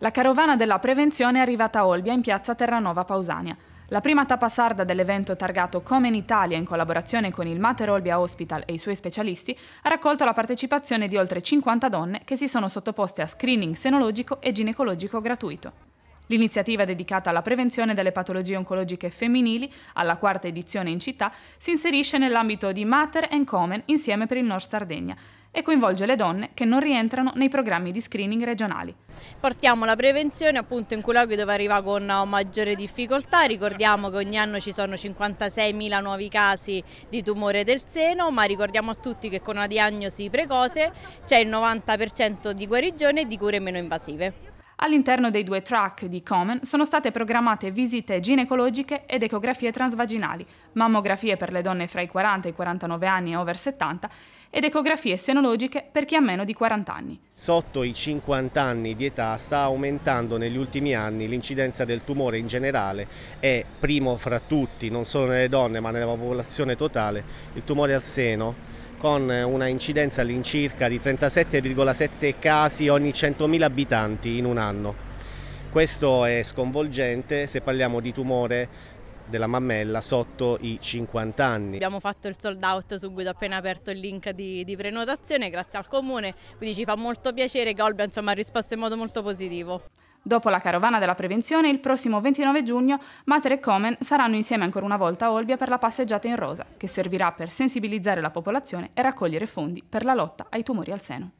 La carovana della prevenzione è arrivata a Olbia in piazza Terranova Pausania. La prima tappa sarda dell'evento targato Come in Italia in collaborazione con il Mater Olbia Hospital e i suoi specialisti ha raccolto la partecipazione di oltre 50 donne che si sono sottoposte a screening senologico e ginecologico gratuito. L'iniziativa dedicata alla prevenzione delle patologie oncologiche femminili, alla quarta edizione in città, si inserisce nell'ambito di Mater and Comen insieme per il North Sardegna e coinvolge le donne che non rientrano nei programmi di screening regionali. Portiamo la prevenzione appunto in colloqui dove arriva con maggiore difficoltà, ricordiamo che ogni anno ci sono 56.000 nuovi casi di tumore del seno, ma ricordiamo a tutti che con una diagnosi precoce c'è il 90% di guarigione e di cure meno invasive. All'interno dei due track di Common sono state programmate visite ginecologiche ed ecografie transvaginali, mammografie per le donne fra i 40 e i 49 anni e over 70 ed ecografie senologiche per chi ha meno di 40 anni. Sotto i 50 anni di età sta aumentando negli ultimi anni l'incidenza del tumore in generale e primo fra tutti, non solo nelle donne ma nella popolazione totale, il tumore al seno con una incidenza all'incirca di 37,7 casi ogni 100.000 abitanti in un anno. Questo è sconvolgente se parliamo di tumore della mammella sotto i 50 anni. Abbiamo fatto il sold out subito appena aperto il link di, di prenotazione grazie al comune, quindi ci fa molto piacere che Olbia insomma, ha risposto in modo molto positivo. Dopo la carovana della prevenzione, il prossimo 29 giugno, Mater e Comen saranno insieme ancora una volta a Olbia per la passeggiata in rosa, che servirà per sensibilizzare la popolazione e raccogliere fondi per la lotta ai tumori al seno.